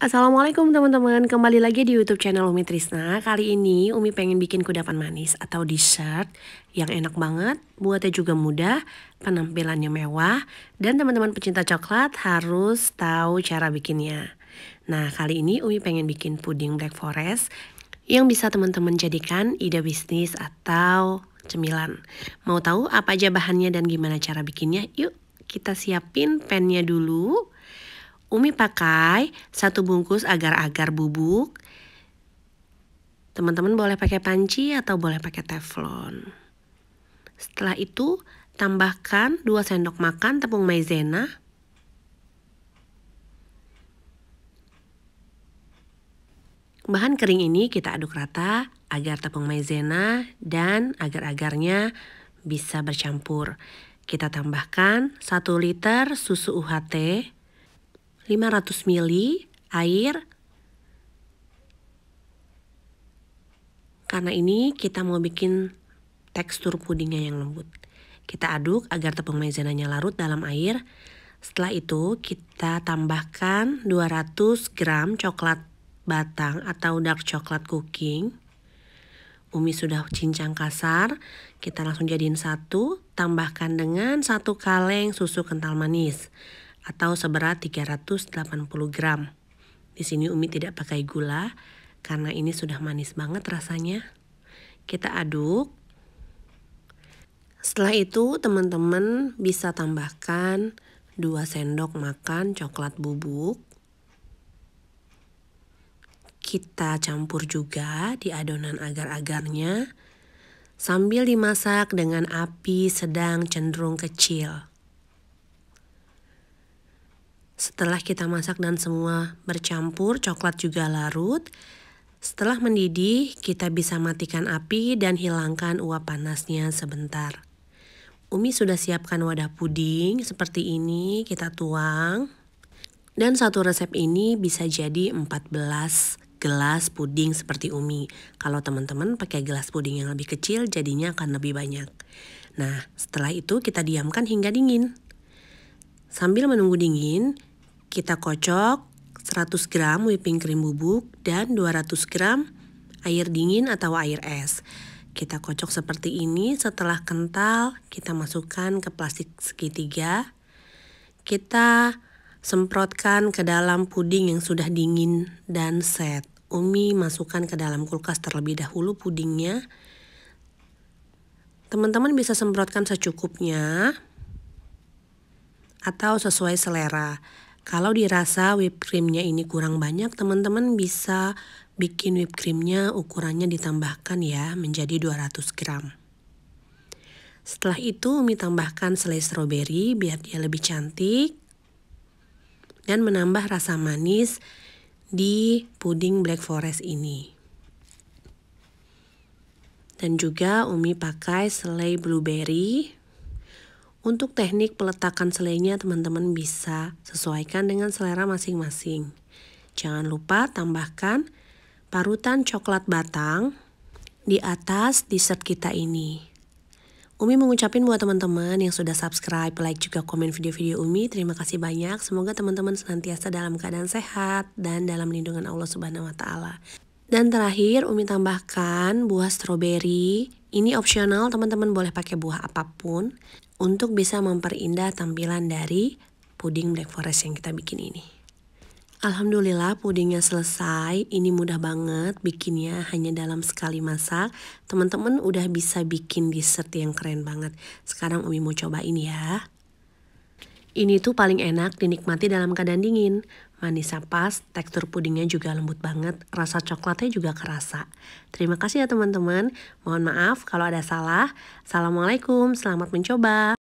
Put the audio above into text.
Assalamualaikum teman-teman, kembali lagi di YouTube channel Umi Trisna. Kali ini Umi pengen bikin kudapan manis atau dessert yang enak banget, buatnya juga mudah, penampilannya mewah, dan teman-teman pecinta coklat harus tahu cara bikinnya. Nah, kali ini Umi pengen bikin puding black forest yang bisa teman-teman jadikan ide bisnis atau cemilan. Mau tahu apa aja bahannya dan gimana cara bikinnya? Yuk, kita siapin pennya dulu. Umi pakai satu bungkus agar-agar bubuk. Teman-teman boleh pakai panci atau boleh pakai teflon. Setelah itu, tambahkan 2 sendok makan tepung maizena. Bahan kering ini kita aduk rata agar tepung maizena dan agar-agarnya bisa bercampur. Kita tambahkan 1 liter susu UHT 500 ml air. Karena ini kita mau bikin tekstur pudingnya yang lembut. Kita aduk agar tepung maizananya larut dalam air. Setelah itu kita tambahkan 200 gram coklat batang atau dark coklat cooking. Umi sudah cincang kasar, kita langsung jadiin satu, tambahkan dengan satu kaleng susu kental manis atau seberat 380 gram. Di sini Umi tidak pakai gula karena ini sudah manis banget rasanya. Kita aduk. Setelah itu teman-teman bisa tambahkan 2 sendok makan coklat bubuk. Kita campur juga di adonan agar-agarnya sambil dimasak dengan api sedang cenderung kecil. Setelah kita masak dan semua bercampur, coklat juga larut. Setelah mendidih, kita bisa matikan api dan hilangkan uap panasnya sebentar. Umi sudah siapkan wadah puding seperti ini, kita tuang. Dan satu resep ini bisa jadi 14 gelas puding seperti Umi. Kalau teman-teman pakai gelas puding yang lebih kecil, jadinya akan lebih banyak. Nah, setelah itu kita diamkan hingga dingin. Sambil menunggu dingin, kita kocok 100 gram whipping cream bubuk dan 200 gram air dingin atau air es. Kita kocok seperti ini, setelah kental kita masukkan ke plastik segitiga. Kita semprotkan ke dalam puding yang sudah dingin dan set. Umi masukkan ke dalam kulkas terlebih dahulu pudingnya. Teman-teman bisa semprotkan secukupnya atau sesuai selera. Kalau dirasa whipped creamnya ini kurang banyak, teman-teman bisa bikin whipped creamnya ukurannya ditambahkan ya menjadi 200 gram. Setelah itu Umi tambahkan selai stroberi biar dia lebih cantik dan menambah rasa manis di puding black forest ini. Dan juga Umi pakai selai blueberry untuk teknik peletakan selainya teman-teman bisa sesuaikan dengan selera masing-masing. Jangan lupa tambahkan parutan coklat batang di atas dessert kita ini. Umi mengucapkan buat teman-teman yang sudah subscribe, like juga komen video-video Umi. Terima kasih banyak. Semoga teman-teman senantiasa dalam keadaan sehat dan dalam lindungan Allah Subhanahu wa taala. Dan terakhir Umi tambahkan buah stroberi ini opsional, teman-teman boleh pakai buah apapun untuk bisa memperindah tampilan dari puding black forest yang kita bikin ini. Alhamdulillah pudingnya selesai, ini mudah banget bikinnya hanya dalam sekali masak. Teman-teman udah bisa bikin dessert yang keren banget. Sekarang Umi mau cobain ya. Ini tuh paling enak dinikmati dalam keadaan dingin. Manisnya pas, tekstur pudingnya juga lembut banget, rasa coklatnya juga kerasa. Terima kasih ya teman-teman. Mohon maaf kalau ada salah. Assalamualaikum, selamat mencoba.